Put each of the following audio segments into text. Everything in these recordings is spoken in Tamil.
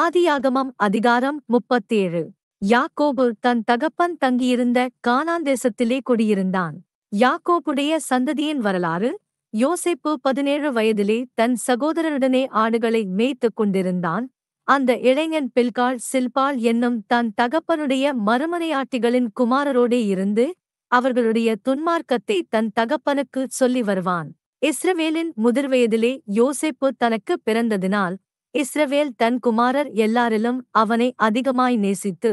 ஆதியாகமம் அதிகாரம் முப்பத்தேழு யாக்கோபு தன் தகப்பன் தங்கியிருந்த கானாந்தேசத்திலே குடியிருந்தான் யாக்கோபுடைய சந்ததியின் வரலாறு யோசிப்பு பதினேழு வயதிலே தன் சகோதரருடனே ஆடுகளை மேய்த்து கொண்டிருந்தான் அந்த இளைஞன் பில்கால் சில்பால் என்னும் தன் தகப்பனுடைய மறுமனையாட்டிகளின் குமாரரோடே இருந்து அவர்களுடைய துன்மார்க்கத்தை தன் தகப்பனுக்கு சொல்லி வருவான் இஸ்ரவேலின் முதிர்வயதிலே யோசிப்பு தனக்கு பிறந்ததினால் இஸ்ரவேல் தன் குமாரர் எல்லாரிலும் அவனை அதிகமாய் நேசித்து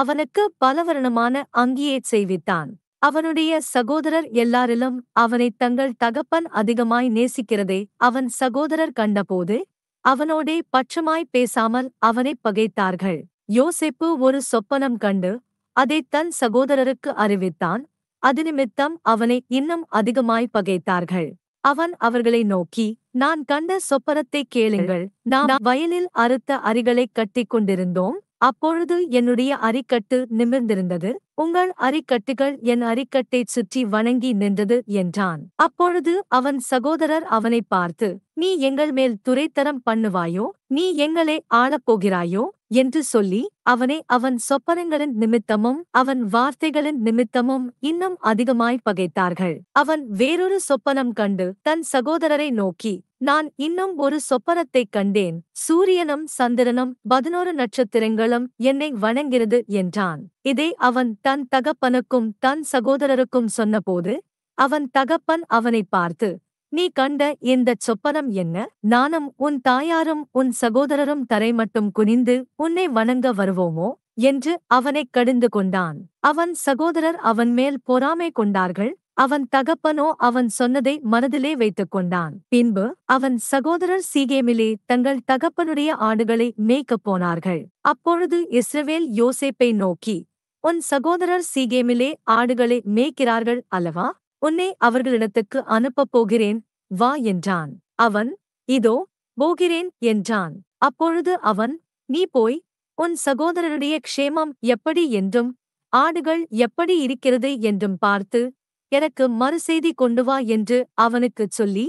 அவனுக்கு பலவரணமான அங்கியே செய்வித்தான் அவனுடைய சகோதரர் எல்லாரிலும் அவனை தங்கள் தகப்பன் அதிகமாய் நேசிக்கிறதே அவன் சகோதரர் கண்டபோது அவனோடே பட்சமாய் பேசாமல் அவனை பகைத்தார்கள் யோசிப்பு ஒரு சொப்பனம் கண்டு அதை தன் சகோதரருக்கு அறிவித்தான் அது நிமித்தம் அவனை இன்னும் அதிகமாய் பகைத்தார்கள் அவன் அவர்களை நோக்கி நான் கண்ட சொப்பரத்தை கேளுங்கள் நான் வயலில் அறுத்த அரிகளைக் கட்டிக் கொண்டிருந்தோம் அப்பொழுது என்னுடைய அரிக்கட்டு நிமிர்ந்திருந்தது உங்கள் அரிக்கட்டுகள் என் அரிக்கட்டைச் சுற்றி வணங்கி நின்றது என்றான் அப்பொழுது அவன் சகோதரர் அவனை பார்த்து நீ எங்கள் மேல் துரைத்தரம் பண்ணுவாயோ நீ எங்களை ஆளப்போகிறாயோ என்று சொல்லி அவனை அவன் சொப்பனங்களின் நிமித்தமும் அவன் வார்த்தைகளின் நிமித்தமும் இன்னும் அதிகமாய் பகைத்தார்கள் அவன் வேறொரு சொப்பனம் கண்டு தன் சகோதரரை நோக்கி நான் இன்னும் ஒரு சொப்பனத்தைக் கண்டேன் சூரியனும் சந்திரனும் பதினோரு நட்சத்திரங்களும் என்னை வணங்கிறது என்றான் இதை அவன் தன் தகப்பனுக்கும் தன் சகோதரருக்கும் சொன்னபோது அவன் தகப்பன் அவனை பார்த்து நீ கண்ட இந்தச் சொப்பனம் என்ன நானும் உன் தாயாரும் உன் சகோதரரும் தரை மட்டும் குனிந்து உன்னை வணங்க வருவோமோ என்று அவனைக் கடிந்து கொண்டான் அவன் சகோதரர் அவன் மேல் பொறாமை கொண்டார்கள் அவன் தகப்பனோ அவன் சொன்னதை மனதிலே வைத்துக் கொண்டான் பின்பு அவன் சகோதரர் சீகேமிலே தங்கள் தகப்பனுடைய ஆடுகளை மேய்க்கப் போனார்கள் அப்பொழுது இஸ்ரவேல் யோசேப்பை நோக்கி உன் சகோதரர் சீகேமிலே ஆடுகளை மேய்க்கிறார்கள் அல்லவா உன்னை அவர்களிடத்துக்கு அனுப்பப் போகிறேன் வா என்றான் அவன் இதோ போகிறேன் என்றான் அப்பொழுது அவன் நீ போய் உன் சகோதரருடைய க்ஷேமம் எப்படி என்றும் ஆடுகள் எப்படி இருக்கிறது என்றும் பார்த்து எனக்கு மறுசெய்தி கொண்டு வா என்று அவனுக்குச் சொல்லி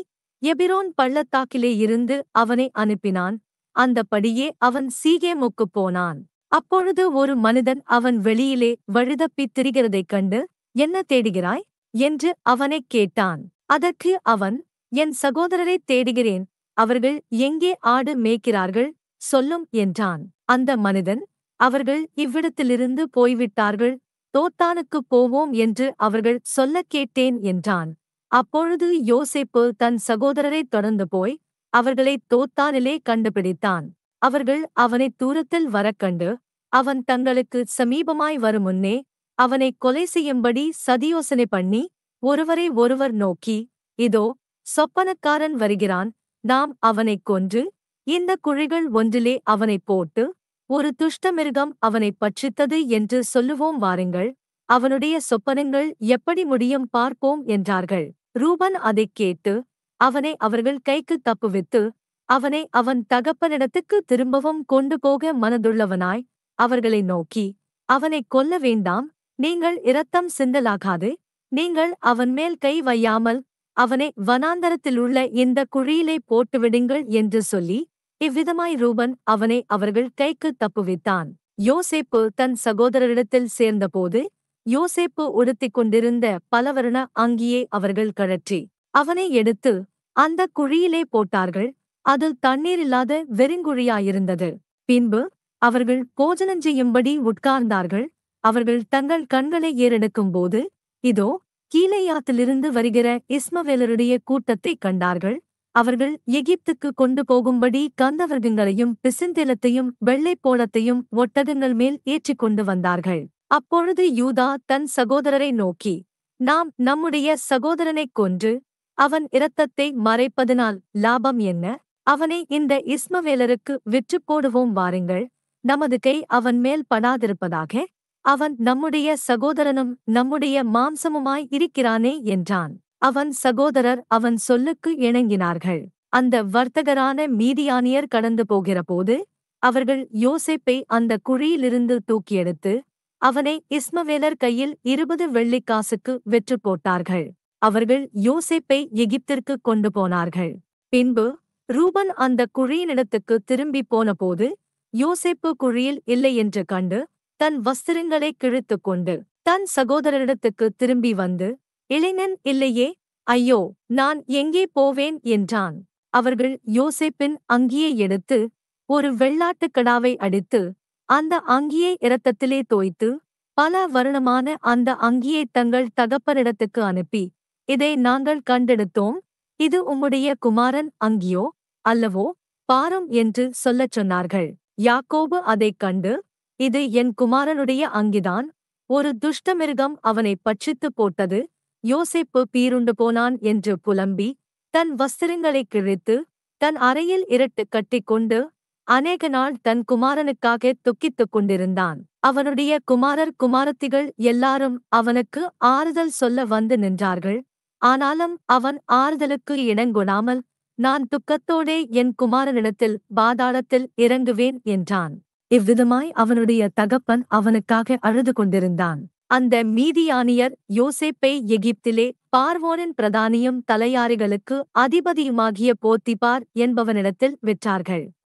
எபிரோன் பள்ளத்தாக்கிலே இருந்து அவனை அனுப்பினான் அந்தபடியே அவன் சீகேமுக்குப் போனான் அப்பொழுது ஒரு மனிதன் அவன் வெளியிலே வழுதப்பித் திரிகிறதைக் கண்டு என்ன தேடுகிறாய் என்று அவனைக் கேட்டான் அதற்கு அவன் என் சகோதரரை தேடுகிறேன் அவர்கள் எங்கே ஆடு மேய்க்கிறார்கள் சொல்லும் என்றான் அந்த மனிதன் அவர்கள் இவ்விடத்திலிருந்து போய்விட்டார்கள் தோத்தானுக்குப் போவோம் என்று அவர்கள் சொல்லக் கேட்டேன் என்றான் அப்பொழுது யோசேப்பு தன் சகோதரரைத் தொடர்ந்து போய் அவர்களை தோத்தானிலே கண்டுபிடித்தான் அவர்கள் அவனை தூரத்தில் வரக்கண்டு அவன் தங்களுக்கு சமீபமாய் வரும் முன்னே அவனை கொலை செய்யும்படி சதியோசனை பண்ணி ஒருவரை ஒருவர் நோக்கி இதோ சொப்பனக்காரன் வருகிறான் நாம் அவனைக் கொன்று இந்த குழிகள் ஒன்றிலே அவனைப் போட்டு ஒரு துஷ்டமிருகம் அவனை பட்சித்தது என்று சொல்லுவோம் வாருங்கள் அவனுடைய சொப்பனங்கள் எப்படி முடியும் பார்ப்போம் என்றார்கள் ரூபன் அதைக் கேட்டு அவனை அவர்கள் கைக்கு தப்புவித்து அவனை அவன் தகப்பனிடத்துக்கு திரும்பவும் கொண்டு போக மனதுள்ளவனாய் அவர்களை நோக்கி அவனை கொல்ல வேண்டாம் நீங்கள் இரத்தம் சிந்தலாகாது நீங்கள் அவன் மேல் கை வையாமல் அவனை வனாந்தரத்திலுள்ள இந்த குழியிலே போட்டுவிடுங்கள் என்று சொல்லி இவ்விதமாய் ரூபன் அவனை அவர்கள் கைக்கு தப்புவித்தான் யோசேப்பு தன் சகோதரரிடத்தில் சேர்ந்தபோது யோசேப்பு உடுத்திக் கொண்டிருந்த பலவர்ண அங்கியை அவர்கள் கழற்றி அவனை எடுத்து அந்த குழியிலே போட்டார்கள் அதில் தண்ணீரில்லாத வெறுங்குழியாயிருந்தது பின்பு அவர்கள் செய்யும்படி உட்கார்ந்தார்கள் அவர்கள் தங்கள் கண்களை ஏறெடுக்கும் போது இதோ கீழையாத்திலிருந்து வருகிற இஸ்மவேலருடைய கூட்டத்தைக் கண்டார்கள் அவர்கள் எகிப்துக்கு கொண்டு போகும்படி பிசுந்திலத்தையும் வெள்ளைப் போலத்தையும் ஒட்டகங்கள் மேல் ஏற்றிக் கொண்டு வந்தார்கள் அப்பொழுது யூதா தன் சகோதரரை நோக்கி நாம் நம்முடைய சகோதரனைக் கொன்று அவன் இரத்தத்தை மறைப்பதனால் லாபம் என்ன அவனை இந்த இஸ்மவேலருக்கு விற்று போடுவோம் வாருங்கள் நமது கை அவன் மேல் படாதிருப்பதாக அவன் நம்முடைய சகோதரனும் நம்முடைய மாம்சமுமாய் இருக்கிறானே என்றான் அவன் சகோதரர் அவன் சொல்லுக்கு இணங்கினார்கள் அந்த வர்த்தகரான மீதியானியர் கடந்து போகிறபோது அவர்கள் யோசேப்பை அந்த குழியிலிருந்து தூக்கியெடுத்து அவனை இஸ்மவேலர் கையில் இருபது வெள்ளிக்காசுக்கு வெற்று போட்டார்கள் அவர்கள் யோசேப்பை எகிப்திற்கு கொண்டு போனார்கள் பின்பு ரூபன் அந்த குழியினிடத்துக்கு திரும்பி போனபோது யோசேப்பு குழியில் இல்லை என்று கண்டு தன் வஸ்திரங்களை கிழித்துக் கொண்டு தன் சகோதரரிடத்துக்கு திரும்பி வந்து இளைஞன் இல்லையே ஐயோ நான் எங்கே போவேன் என்றான் அவர்கள் யோசேப்பின் அங்கியை எடுத்து ஒரு வெள்ளாட்டுக் அடித்து அந்த அங்கியை இரத்தத்திலே தோய்த்து பல வருணமான அந்த அங்கியை தங்கள் தகப்பனிடத்துக்கு அனுப்பி இதை நாங்கள் கண்டெடுத்தோம் இது உம்முடைய குமாரன் அங்கியோ அல்லவோ பாரும் என்று சொல்லச் சொன்னார்கள் யாக்கோபு அதைக் கண்டு இது என் குமாரனுடைய அங்கிதான் ஒரு துஷ்டமிருகம் அவனை பட்சித்து போட்டது யோசிப்பு பீருண்டு போனான் என்று புலம்பி தன் வஸ்திரங்களை கிழித்து தன் அறையில் இரட்டு கட்டிக்கொண்டு அநேக நாள் தன் குமாரனுக்காக துக்கித்துக் கொண்டிருந்தான் அவனுடைய குமாரர் குமாரத்திகள் எல்லாரும் அவனுக்கு ஆறுதல் சொல்ல வந்து நின்றார்கள் ஆனாலும் அவன் ஆறுதலுக்கு இணங்குணாமல் நான் துக்கத்தோடே என் குமாரனிடத்தில் பாதாளத்தில் இறங்குவேன் என்றான் இவ்விதமாய் அவனுடைய தகப்பன் அவனுக்காக அழுது கொண்டிருந்தான் அந்த மீதியானியர் யோசேப்பை எகிப்திலே பார்வோனின் பிரதானியும் தலையாரிகளுக்கு அதிபதியுமாகிய போத்திபார் என்பவனிடத்தில் விற்றார்கள்